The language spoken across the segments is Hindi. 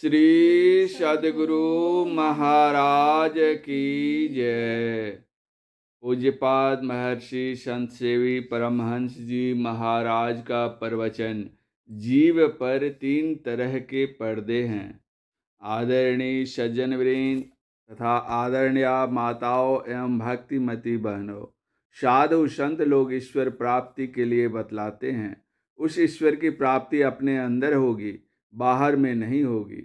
श्री सदगुरु महाराज की जय पूज्यपाद महर्षि संत सेवी परमहंस जी महाराज का प्रवचन जीव पर तीन तरह के पर्दे हैं आदरणीय सज्जन वृंद तथा आदरणीय माताओं एवं भक्तिमती बहनों साधु संत लोग ईश्वर प्राप्ति के लिए बतलाते हैं उस ईश्वर की प्राप्ति अपने अंदर होगी बाहर में नहीं होगी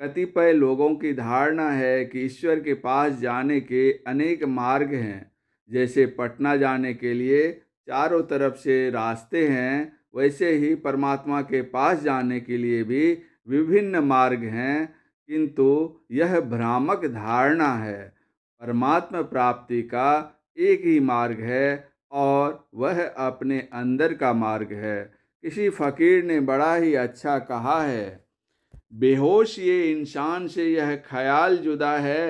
कतिपय लोगों की धारणा है कि ईश्वर के पास जाने के अनेक मार्ग हैं जैसे पटना जाने के लिए चारों तरफ से रास्ते हैं वैसे ही परमात्मा के पास जाने के लिए भी विभिन्न मार्ग हैं किंतु यह भ्रामक धारणा है परमात्मा प्राप्ति का एक ही मार्ग है और वह अपने अंदर का मार्ग है इसी फ़कीर ने बड़ा ही अच्छा कहा है बेहोश ये इंसान से यह ख्याल जुदा है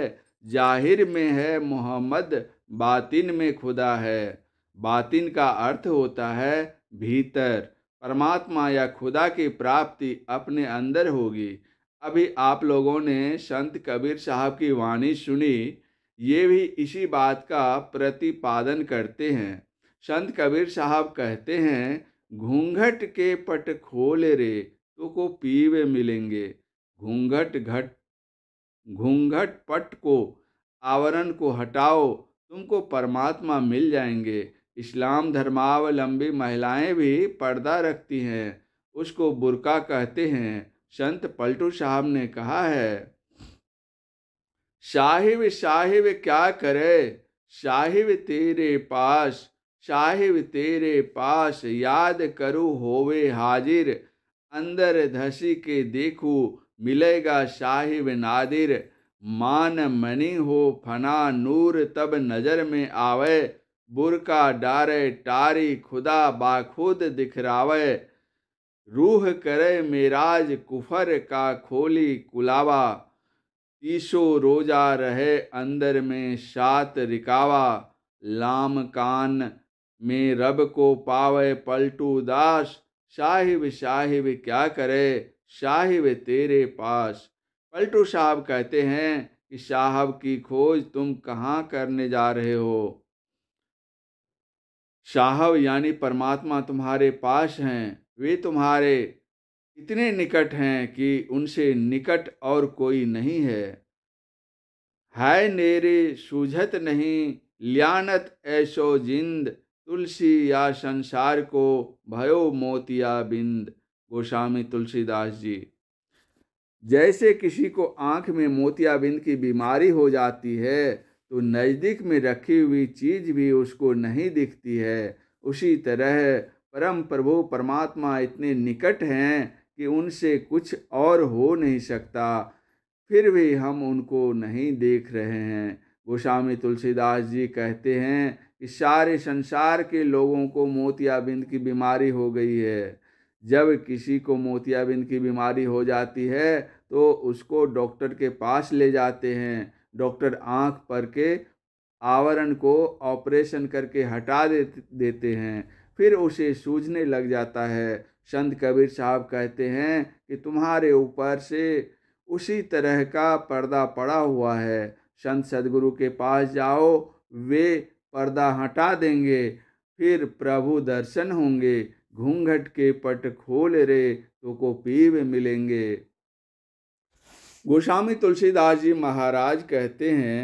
जाहिर में है मोहम्मद बातिन में खुदा है बातिन का अर्थ होता है भीतर परमात्मा या खुदा की प्राप्ति अपने अंदर होगी अभी आप लोगों ने संत कबीर साहब की वाणी सुनी ये भी इसी बात का प्रतिपादन करते हैं संत कबीर साहब कहते हैं घूंघट के पट खोल रे तो को पीवे मिलेंगे घूंघट घट घूंघट पट को आवरण को हटाओ तुमको परमात्मा मिल जाएंगे इस्लाम धर्मावलंबी महिलाएं भी पर्दा रखती हैं उसको बुरका कहते हैं संत पलटू साहब ने कहा है साहिब साहिब क्या करे साहिब तेरे पास साहिब तेरे पास याद करू होवे हाजिर अंदर धसी के देखू मिलेगा साहिब नादिर मान मनी हो फना नूर तब नजर में आवे बुरका डारे टारी खुदा बाखुद दिखरावे रूह करे मेराज कुफर का खोली कुलावा तीसो रोजा रहे अंदर में सात रिकावा लाम कान मैं रब को पावे पलटू दास साहिब साहिब क्या करे साहिब तेरे पास पलटू साहब कहते हैं कि साहब की खोज तुम कहाँ करने जा रहे हो साहब यानी परमात्मा तुम्हारे पास हैं वे तुम्हारे इतने निकट हैं कि उनसे निकट और कोई नहीं है है नेरे सूझत नहीं लियानत ऐशो जिंद तुलसी या संसार को भयो मोतिया बिंद गोस्वामी तुलसीदास जी जैसे किसी को आंख में मोतियाबिंद की बीमारी हो जाती है तो नज़दीक में रखी हुई चीज़ भी उसको नहीं दिखती है उसी तरह परम प्रभु परमात्मा इतने निकट हैं कि उनसे कुछ और हो नहीं सकता फिर भी हम उनको नहीं देख रहे हैं गोस्वामी तुलसीदास जी कहते हैं इस सारे संसार के लोगों को मोतियाबिंद की बीमारी हो गई है जब किसी को मोतियाबिंद की बीमारी हो जाती है तो उसको डॉक्टर के पास ले जाते हैं डॉक्टर आँख पर के आवरण को ऑपरेशन करके हटा दे देते हैं फिर उसे सूझने लग जाता है संत कबीर साहब कहते हैं कि तुम्हारे ऊपर से उसी तरह का पर्दा पड़ा हुआ है संत सदगुरु के पास जाओ वे पर्दा हटा देंगे फिर प्रभु दर्शन होंगे घूंघट के पट खोल रे तो को पीव मिलेंगे गोस्वामी तुलसीदास जी महाराज कहते हैं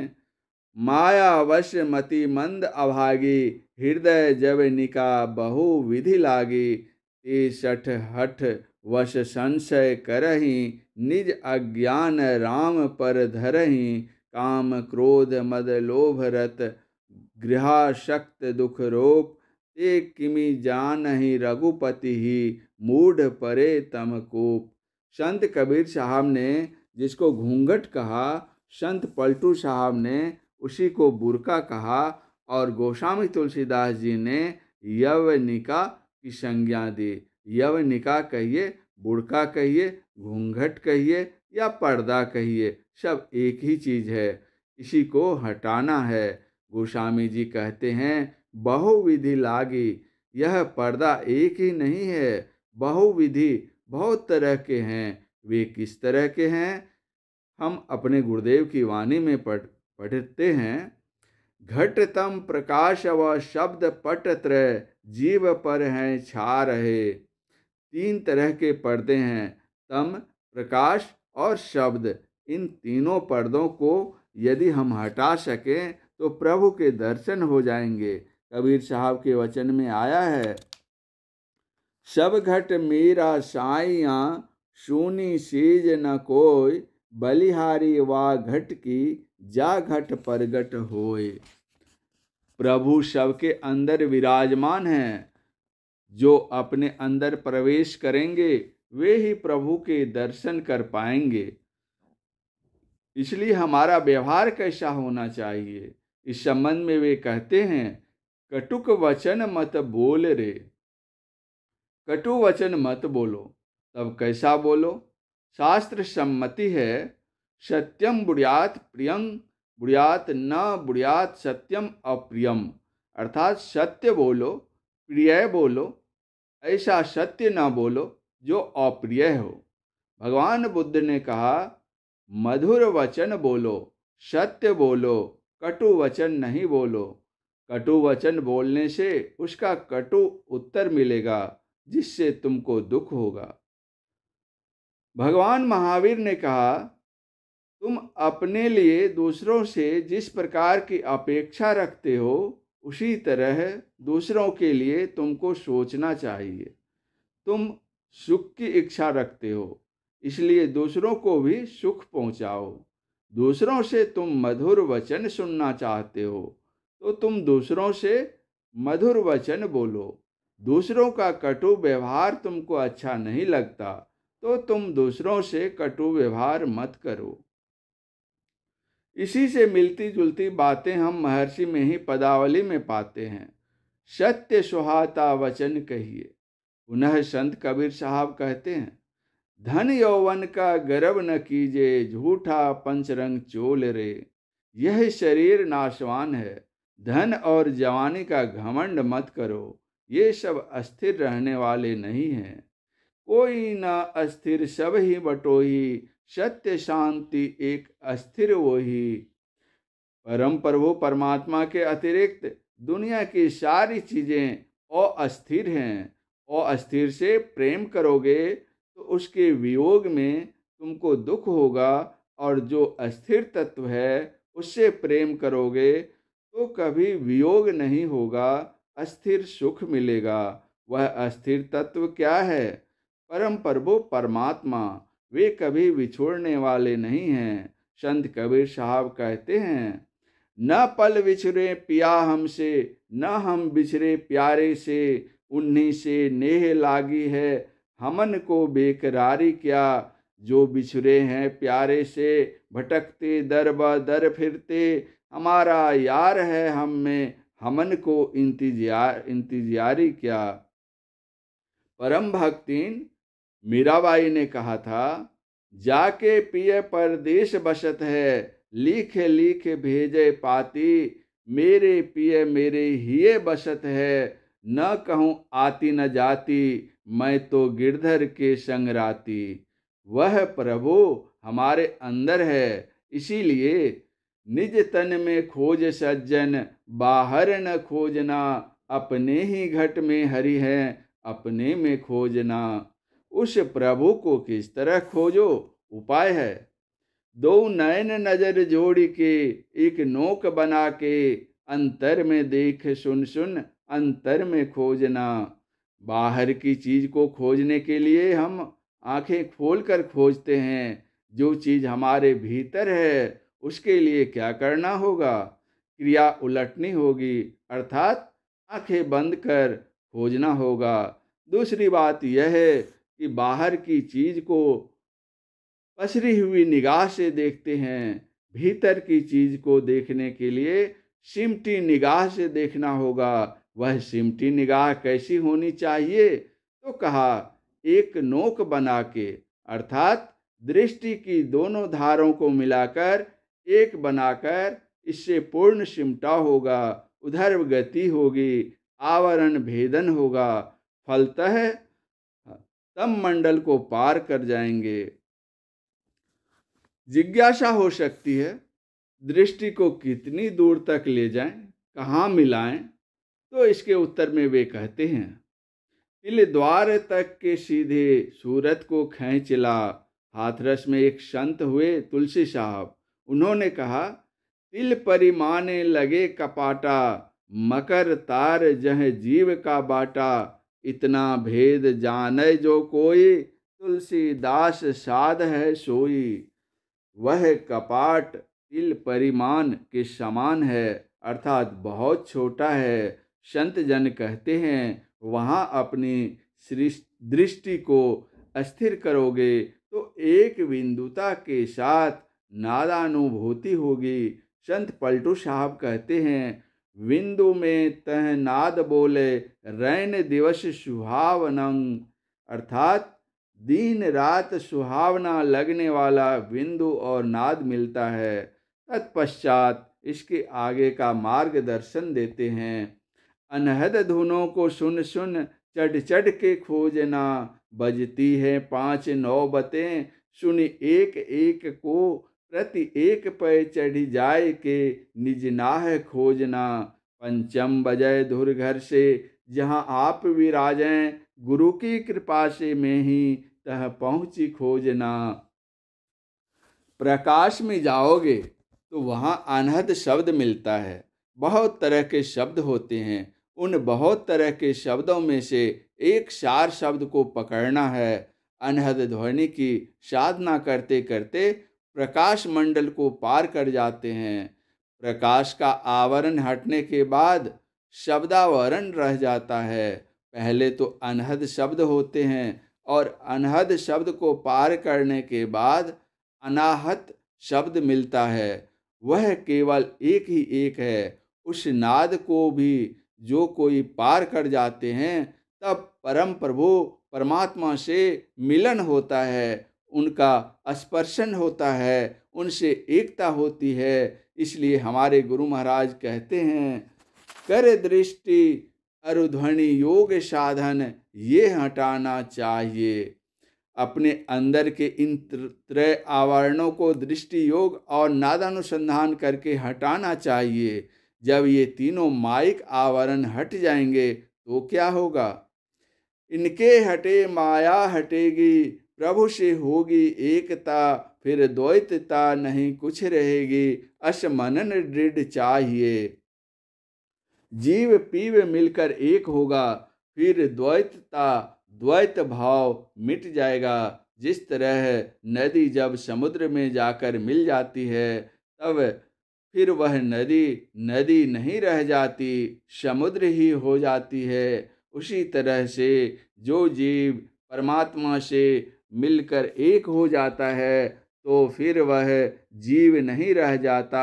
माया अवश्य मति मंद अभागी हृदय जब निका बहु विधि लागी ते सठ हठ वश संशय करही निज अज्ञान राम पर धरही काम क्रोध मद लोभ रत गृहाशक्त दुख रोग ते किमि ही रघुपति ही मूढ़ परे तम संत कबीर साहब ने जिसको घूंघट कहा संत पलटू साहब ने उसी को बुरका कहा और गोस्वामी तुलसीदास जी ने यवनिका की संज्ञा दी यवनिका कहिए बुड़का कहिए घूंघट कहिए या पर्दा कहिए सब एक ही चीज़ है इसी को हटाना है गोस्वामी जी कहते हैं बहुविधि लागी यह पर्दा एक ही नहीं है बहुविधि बहुत तरह के हैं वे किस तरह के हैं हम अपने गुरुदेव की वाणी में पढ़ पढ़ते हैं घटतम प्रकाश व शब्द पटत्र जीव पर हैं छा रहे तीन तरह के पर्दे हैं तम प्रकाश और शब्द इन तीनों पर्दों को यदि हम हटा सकें तो प्रभु के दर्शन हो जाएंगे कबीर साहब के वचन में आया है सब घट मेरा साइया सुनी सीज न कोय बलिहारी वा घट की जा घट परगट होए प्रभु सबके अंदर विराजमान हैं जो अपने अंदर प्रवेश करेंगे वे ही प्रभु के दर्शन कर पाएंगे इसलिए हमारा व्यवहार कैसा होना चाहिए इस संबंध में वे कहते हैं कटुक वचन मत बोल रे कटु वचन मत बोलो तब कैसा बोलो शास्त्र सम्मति है सत्यम बुढ़ियात प्रियंग बुढ़ियात न बुढ़ियात सत्यम अप्रियम अर्थात सत्य बोलो प्रिय बोलो ऐसा सत्य न बोलो जो अप्रिय हो भगवान बुद्ध ने कहा मधुर वचन बोलो सत्य बोलो कटु वचन नहीं बोलो कटु वचन बोलने से उसका कटु उत्तर मिलेगा जिससे तुमको दुख होगा भगवान महावीर ने कहा तुम अपने लिए दूसरों से जिस प्रकार की अपेक्षा रखते हो उसी तरह दूसरों के लिए तुमको सोचना चाहिए तुम सुख की इच्छा रखते हो इसलिए दूसरों को भी सुख पहुंचाओ दूसरों से तुम मधुर वचन सुनना चाहते हो तो तुम दूसरों से मधुर वचन बोलो दूसरों का कटु व्यवहार तुमको अच्छा नहीं लगता तो तुम दूसरों से कटु व्यवहार मत करो इसी से मिलती जुलती बातें हम महर्षि में ही पदावली में पाते हैं सत्य सुहाता वचन कहिए पुनः संत कबीर साहब कहते हैं धन यौवन का गर्व न कीजे झूठा पंचरंग चोल रे यह शरीर नाशवान है धन और जवानी का घमंड मत करो ये सब अस्थिर रहने वाले नहीं हैं कोई ना अस्थिर सब ही बटोही सत्य शांति एक अस्थिर वो ही परम प्रभु परमात्मा के अतिरिक्त दुनिया की सारी चीजें अस्थिर हैं अस्थिर से प्रेम करोगे तो उसके वियोग में तुमको दुख होगा और जो अस्थिर तत्व है उससे प्रेम करोगे तो कभी वियोग नहीं होगा अस्थिर सुख मिलेगा वह अस्थिर तत्व क्या है परम प्रभु परमात्मा वे कभी विछोड़ने वाले नहीं हैं संत कबीर साहब कहते हैं न पल बिछड़े पिया हमसे न हम बिछड़े प्यारे से उन्हीं से नेह लागी है हमन को बेकरारी क्या जो बिछुरे हैं प्यारे से भटकते दर ब दर फिरते हमारा यार है हम में हमन को इंतजार इंतजारी क्या परम भक्तिन मीराबाई ने कहा था जाके पिए परदेश बसत है लिख लिख भेजे पाती मेरे पिए मेरे हिये बसत है न कहूँ आती न जाती मैं तो गिरधर के संग राती वह प्रभु हमारे अंदर है इसीलिए निज तन में खोज सज्जन बाहर न खोजना अपने ही घट में हरि है अपने में खोजना उस प्रभु को किस तरह खोजो उपाय है दो नयन नजर जोड़ के एक नोक बना के अंतर में देख सुन सुन अंतर में खोजना बाहर की चीज़ को खोजने के लिए हम आंखें खोल कर खोजते हैं जो चीज़ हमारे भीतर है उसके लिए क्या करना होगा क्रिया उलटनी होगी अर्थात आंखें बंद कर खोजना होगा दूसरी बात यह है कि बाहर की चीज़ को पसरी हुई निगाह से देखते हैं भीतर की चीज़ को देखने के लिए सिमटी निगाह से देखना होगा वह सिमटी निगाह कैसी होनी चाहिए तो कहा एक नोक बना के अर्थात दृष्टि की दोनों धारों को मिलाकर एक बनाकर इससे पूर्ण सिमटा होगा उधर गति होगी आवरण भेदन होगा फलतः तम मंडल को पार कर जाएंगे जिज्ञासा हो सकती है दृष्टि को कितनी दूर तक ले जाएं, कहाँ मिलाएं, तो इसके उत्तर में वे कहते हैं तिल द्वार तक के सीधे सूरत को खैचिला हाथरस में एक संत हुए तुलसी साहब उन्होंने कहा तिल परिमाने लगे कपाटा मकर तार जह जीव का बाटा इतना भेद जाने जो कोई तुलसीदास साध है सोई वह कपाट तिल परिमान के समान है अर्थात बहुत छोटा है संत जन कहते हैं वहाँ अपनी दृष्टि को अस्थिर करोगे तो एक बिंदुता के साथ नादानुभूति होगी संत पलटू साहब कहते हैं विंदु में तह नाद बोले रैन दिवस सुहावनंग अर्थात दिन रात सुहावना लगने वाला बिंदु और नाद मिलता है तत्पश्चात इसके आगे का मार्गदर्शन देते हैं अनहद धुनों को सुन सुन चढ़ चढ़ के खोजना बजती है पांच नौबतें सुन एक एक को प्रति एक पे चढ़ी जाए के निज नाह खोजना पंचम बजय धुर घर से जहाँ आप विराजें गुरु की कृपा से में ही तह पहुँची खोजना प्रकाश में जाओगे तो वहाँ अनहद शब्द मिलता है बहुत तरह के शब्द होते हैं उन बहुत तरह के शब्दों में से एक सार शब्द को पकड़ना है अनहद ध्वनि की साधना करते करते प्रकाश मंडल को पार कर जाते हैं प्रकाश का आवरण हटने के बाद शब्दावरण रह जाता है पहले तो अनहद शब्द होते हैं और अनहद शब्द को पार करने के बाद अनाहत शब्द मिलता है वह केवल एक ही एक है उस नाद को भी जो कोई पार कर जाते हैं तब परम प्रभु परमात्मा से मिलन होता है उनका स्पर्शन होता है उनसे एकता होती है इसलिए हमारे गुरु महाराज कहते हैं कर दृष्टि अरुध्वनि योग साधन ये हटाना चाहिए अपने अंदर के इन त्रय आवरणों को दृष्टि योग और नादानुसंधान करके हटाना चाहिए जब ये तीनों माइक आवरण हट जाएंगे तो क्या होगा इनके हटे माया हटेगी प्रभु से होगी एकता फिर द्वैतता नहीं कुछ रहेगी असमनन दृढ़ चाहिए जीव पीव मिलकर एक होगा फिर द्वैतता द्वैत भाव मिट जाएगा जिस तरह नदी जब समुद्र में जाकर मिल जाती है तब फिर वह नदी नदी नहीं रह जाती समुद्र ही हो जाती है उसी तरह से जो जीव परमात्मा से मिलकर एक हो जाता है तो फिर वह जीव नहीं रह जाता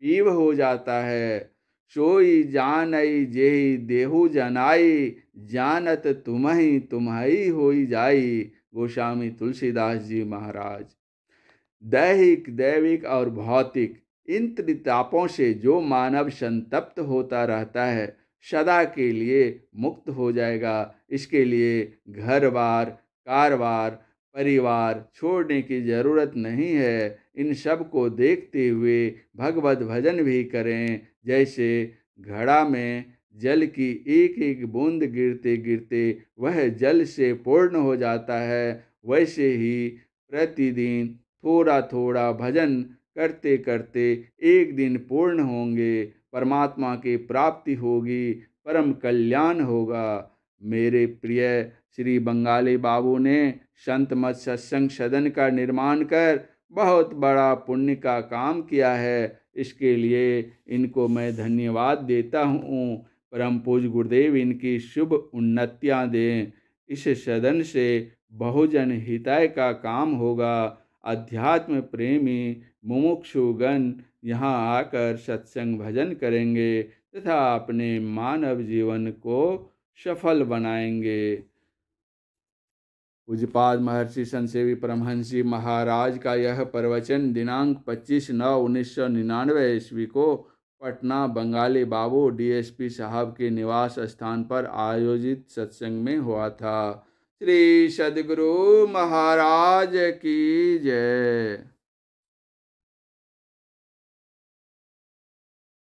पीव हो जाता है सोई जानई जेहि देहु जनाई जानत तुम्हें तुम्हारी हो जाई गोस्वामी तुलसीदास जी महाराज दैहिक दैविक और भौतिक इन त्रितापों से जो मानव संतप्त होता रहता है सदा के लिए मुक्त हो जाएगा इसके लिए घर बार कारवार परिवार छोड़ने की ज़रूरत नहीं है इन सब को देखते हुए भगवत भजन भी करें जैसे घड़ा में जल की एक एक बूंद गिरते गिरते वह जल से पूर्ण हो जाता है वैसे ही प्रतिदिन थोड़ा थोड़ा भजन करते करते एक दिन पूर्ण होंगे परमात्मा की प्राप्ति होगी परम कल्याण होगा मेरे प्रिय श्री बंगाली बाबू ने संत मत सत्संग सदन का निर्माण कर बहुत बड़ा पुण्य का काम किया है इसके लिए इनको मैं धन्यवाद देता हूँ परम पूज गुरुदेव इनकी शुभ उन्नतियाँ दें इस सदन से बहुजन हिताय का काम होगा अध्यात्म प्रेमी मुमुक्षुगण यहाँ आकर सत्संग भजन करेंगे तथा अपने मानव जीवन को सफल बनाएंगे पूजपाद महर्षि संसेवी परमहंसी महाराज का यह प्रवचन दिनांक 25 नौ उन्नीस सौ निन्यानवे ईस्वी को पटना बंगाली बाबू डीएसपी साहब के निवास स्थान पर आयोजित सत्संग में हुआ था श्री सदगुरु महाराज की जय